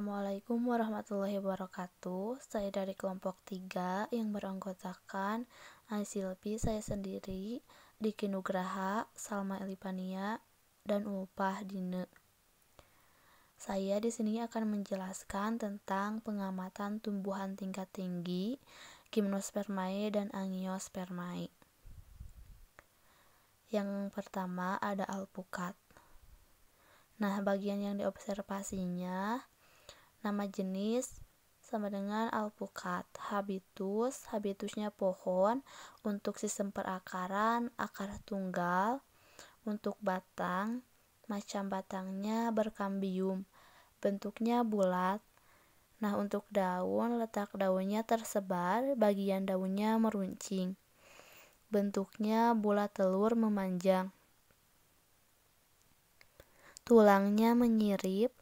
Assalamualaikum warahmatullahi wabarakatuh. Saya dari kelompok 3 yang beranggotakan Aisilpi saya sendiri, Diki Nugraha, Salma Elipania, dan Upah Dine. Saya di sini akan menjelaskan tentang pengamatan tumbuhan tingkat tinggi, gimnospermae dan angiospermae. Yang pertama ada alpukat. Nah, bagian yang diobservasinya Nama jenis sama dengan alpukat. Habitus, habitusnya pohon. Untuk sistem perakaran, akar tunggal. Untuk batang, macam batangnya berkambium. Bentuknya bulat. Nah, untuk daun, letak daunnya tersebar, bagian daunnya meruncing. Bentuknya bulat telur memanjang. Tulangnya menyirip,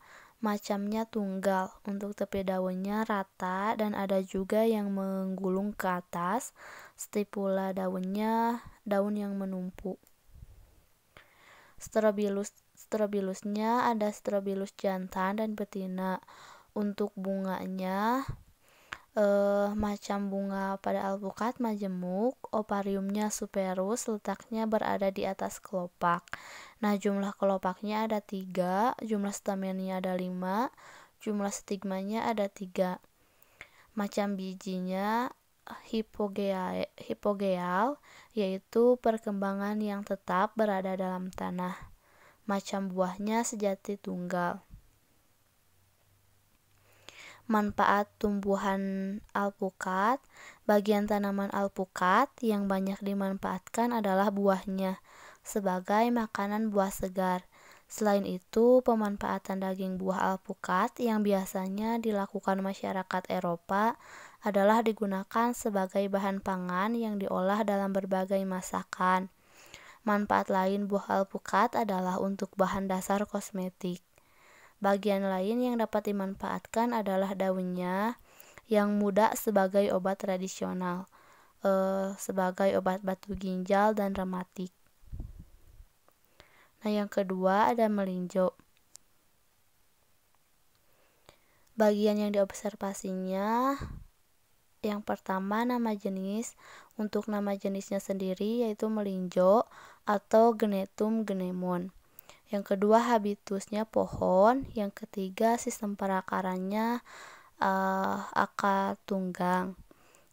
macamnya tunggal. Untuk tepi daunnya rata dan ada juga yang menggulung ke atas. Stipula daunnya daun yang menumpuk. Strobilus strobilusnya ada strobilus jantan dan betina. Untuk bunganya eh, macam bunga pada alpukat majemuk, opariumnya superus, letaknya berada di atas kelopak. Nah, jumlah kelopaknya ada tiga, jumlah stamennya ada lima, jumlah stigmanya ada tiga. Macam bijinya hipogeal, hipogeal yaitu perkembangan yang tetap berada dalam tanah. Macam buahnya sejati tunggal. Manfaat tumbuhan alpukat Bagian tanaman alpukat yang banyak dimanfaatkan adalah buahnya sebagai makanan buah segar. Selain itu, pemanfaatan daging buah alpukat yang biasanya dilakukan masyarakat Eropa adalah digunakan sebagai bahan pangan yang diolah dalam berbagai masakan. Manfaat lain buah alpukat adalah untuk bahan dasar kosmetik. Bagian lain yang dapat dimanfaatkan adalah daunnya yang muda sebagai obat tradisional, eh, sebagai obat batu ginjal dan rematik. Nah, yang kedua ada melinjo. Bagian yang diobservasinya yang pertama nama jenis. Untuk nama jenisnya sendiri yaitu melinjo atau genetum genemon. Yang kedua habitusnya pohon, yang ketiga sistem perakarannya uh, akar tunggang.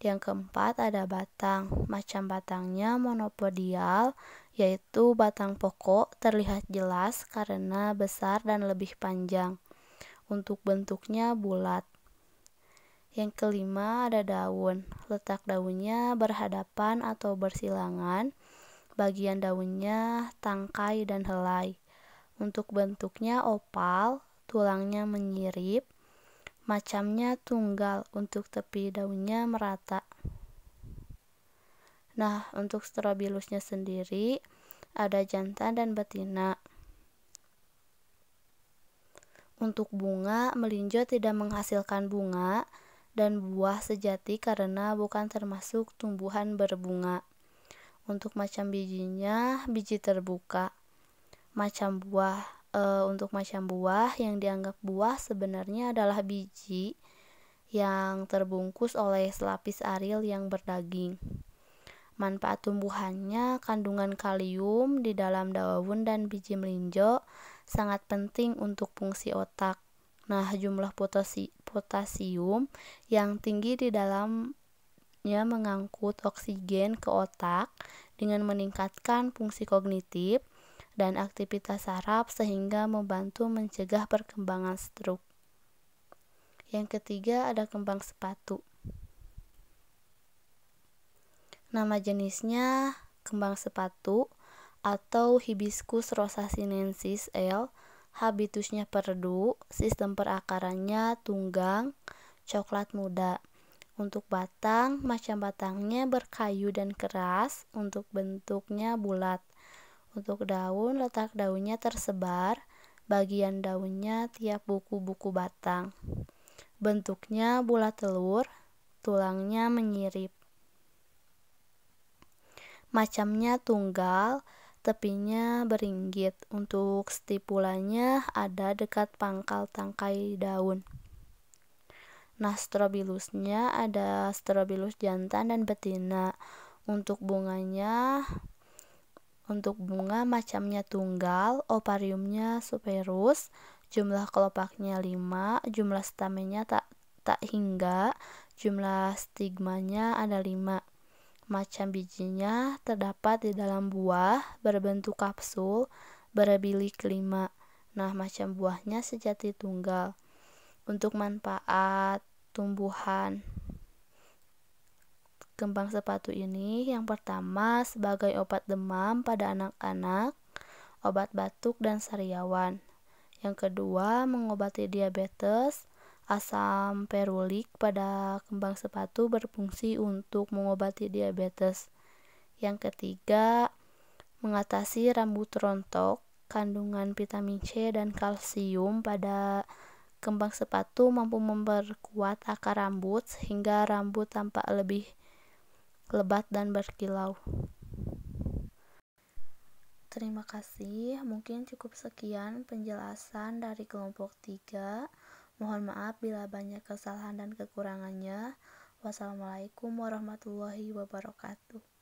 Yang keempat ada batang. Macam batangnya monopodial yaitu batang pokok terlihat jelas karena besar dan lebih panjang. Untuk bentuknya bulat. Yang kelima ada daun. Letak daunnya berhadapan atau bersilangan. Bagian daunnya tangkai dan helai. Untuk bentuknya opal, tulangnya menyirip, macamnya tunggal untuk tepi daunnya merata. Nah, untuk strobilusnya sendiri ada jantan dan betina. Untuk bunga, melinjo tidak menghasilkan bunga dan buah sejati karena bukan termasuk tumbuhan berbunga. Untuk macam bijinya, biji terbuka. Macam buah, e, untuk macam buah yang dianggap buah sebenarnya adalah biji yang terbungkus oleh selapis aril yang berdaging. Manfaat tumbuhannya, kandungan kalium di dalam daun dan biji melinjo sangat penting untuk fungsi otak. Nah, jumlah potasi, potasium yang tinggi di dalamnya mengangkut oksigen ke otak dengan meningkatkan fungsi kognitif dan aktivitas saraf sehingga membantu mencegah perkembangan stroke. Yang ketiga ada kembang sepatu. Nama jenisnya kembang sepatu atau Hibiscus rosasinensis L, habitusnya perdu, sistem perakarannya tunggang, coklat muda. Untuk batang, macam batangnya berkayu dan keras, untuk bentuknya bulat. Untuk daun, letak daunnya tersebar, bagian daunnya tiap buku-buku batang. Bentuknya bulat telur, tulangnya menyirip macamnya tunggal, tepinya beringgit. Untuk stipulanya ada dekat pangkal tangkai daun. Nah, strobilusnya ada strobilus jantan dan betina. Untuk bunganya untuk bunga macamnya tunggal, ovariumnya superus, jumlah kelopaknya 5, jumlah stamennya tak tak hingga, jumlah stigmanya ada 5. Macam bijinya terdapat di dalam buah berbentuk kapsul berbilik lima. Nah, macam buahnya sejati tunggal. Untuk manfaat tumbuhan kembang sepatu ini yang pertama sebagai obat demam pada anak-anak, obat batuk dan sariawan. Yang kedua mengobati diabetes, Asam perulik pada kembang sepatu berfungsi untuk mengobati diabetes. Yang ketiga, mengatasi rambut rontok. Kandungan vitamin C dan kalsium pada kembang sepatu mampu memperkuat akar rambut sehingga rambut tampak lebih lebat dan berkilau. Terima kasih, mungkin cukup sekian penjelasan dari kelompok 3. Mohon maaf bila banyak kesalahan dan kekurangannya. Wassalamualaikum warahmatullahi wabarakatuh.